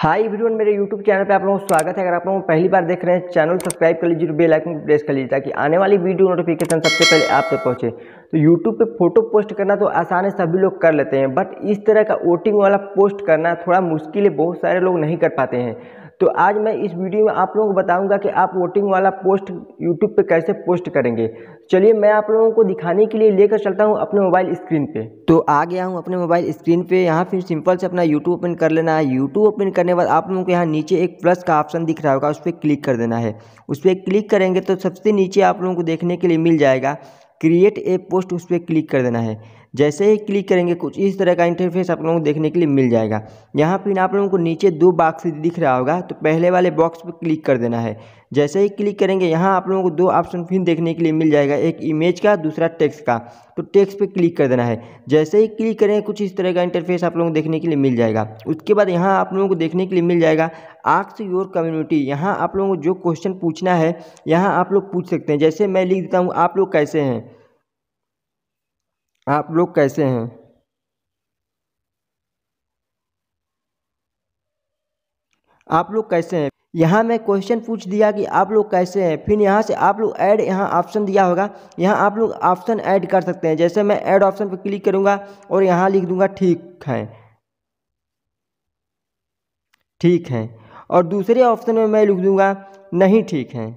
हाय everyone मेरे YouTube channel पे आप लोगों का स्वागत है अगर आप लोग पहली बार देख रहे हैं चैनल सब्सक्राइब कर लीजिए बेल आइकन प्रेस कर लीजिए ताकि आने वाली वीडियो नोटिफिकेशन सबसे पहले आप तक पहुंचे तो यूट्यूब पे फोटो पोस्ट करना तो आसान है सभी लोग कर लेते हैं बट इस तरह का वोटिंग वाला पोस्ट करना थोड़ा मुश्किल है बहुत सारे लोग नहीं कर पाते हैं तो आज मैं इस वीडियो में आप लोगों को बताऊंगा कि आप वोटिंग वाला पोस्ट यूट्यूब पे कैसे पोस्ट करेंगे चलिए मैं आप लोगों को दिखाने के लिए लेकर चलता हूँ अपने मोबाइल स्क्रीन पे तो आ गया हूँ अपने मोबाइल स्क्रीन पे यहाँ फिर सिंपल से अपना यूट्यूब ओपन कर लेना है यूट्यूब ओपन करने के बाद आप लोगों को यहाँ नीचे एक प्लस का ऑप्शन दिख रहा होगा उस पर क्लिक कर देना है उस पर क्लिक करेंगे तो सबसे नीचे आप लोगों को देखने के लिए मिल जाएगा क्रिएट ए पोस्ट उस पर क्लिक कर देना है जैसे ही क्लिक करेंगे कुछ इस तरह का इंटरफेस आप लोगों को देखने के लिए मिल जाएगा यहाँ पर आप लोगों को नीचे दो बॉक्स दिख रहा होगा तो पहले वाले बॉक्स पर क्लिक कर देना है जैसे ही क्लिक करेंगे यहाँ आप लोगों को दो ऑप्शन फिर देखने के लिए मिल जाएगा एक इमेज का दूसरा टेक्स्ट का तो टेक्स्ट पे क्लिक कर देना है जैसे ही क्लिक करेंगे कुछ इस तरह का इंटरफेस आप लोगों को देखने के लिए मिल जाएगा उसके बाद यहाँ आप लोगों को देखने के लिए मिल जाएगा आस्क योर कम्युनिटी यहाँ आप लोगों को जो क्वेश्चन पूछना है यहाँ आप लोग पूछ सकते हैं जैसे मैं लिख देता हूँ आप लोग कैसे हैं आप लोग कैसे हैं आप लोग कैसे हैं यहाँ मैं क्वेश्चन पूछ दिया कि आप लोग कैसे हैं फिर यहाँ से आप लोग ऐड यहाँ ऑप्शन दिया होगा यहाँ आप लोग ऑप्शन ऐड कर सकते हैं जैसे मैं ऐड ऑप्शन पर क्लिक करूँगा और यहाँ लिख दूँगा ठीक है ठीक है और दूसरे ऑप्शन में मैं लिख दूँगा नहीं ठीक है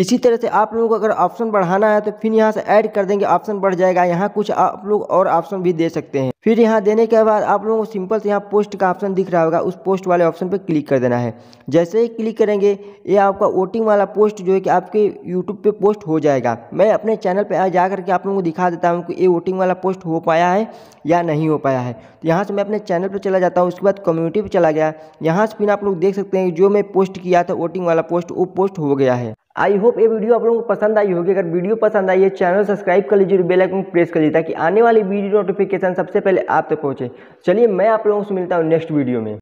इसी तरह से आप लोगों को अगर ऑप्शन बढ़ाना है तो फिर यहाँ से ऐड कर देंगे ऑप्शन बढ़ जाएगा यहाँ कुछ आप लोग और ऑप्शन भी दे सकते हैं फिर यहाँ देने के बाद आप लोगों को सिंपल से यहाँ पोस्ट का ऑप्शन दिख रहा होगा उस पोस्ट वाले ऑप्शन पर क्लिक कर देना है जैसे ही क्लिक करेंगे ये आपका वोटिंग वाला पोस्ट जो है कि आपके यूट्यूब पर पोस्ट हो जाएगा मैं अपने चैनल पर जा करके आप लोगों को दिखा देता हूँ कि ये वोटिंग वाला पोस्ट हो पाया है या नहीं हो पाया है तो यहाँ से मैं अपने चैनल पर चला जाता हूँ उसके बाद कम्युनिटी पर चला गया यहाँ से फिर आप लोग देख सकते हैं जो मैं पोस्ट किया था वोटिंग वाला पोस्ट वो पोस्ट हो गया है आई होप ये वीडियो आप लोगों को पसंद आई होगी अगर वीडियो पसंद आई है चैनल सब्सक्राइब कर लीजिए बेल आइकन प्रेस कर लीजिए ताकि आने वाली वीडियो नोटिफिकेशन सबसे पहले आप तक तो पहुंचे चलिए मैं आप लोगों से मिलता हूँ नेक्स्ट वीडियो में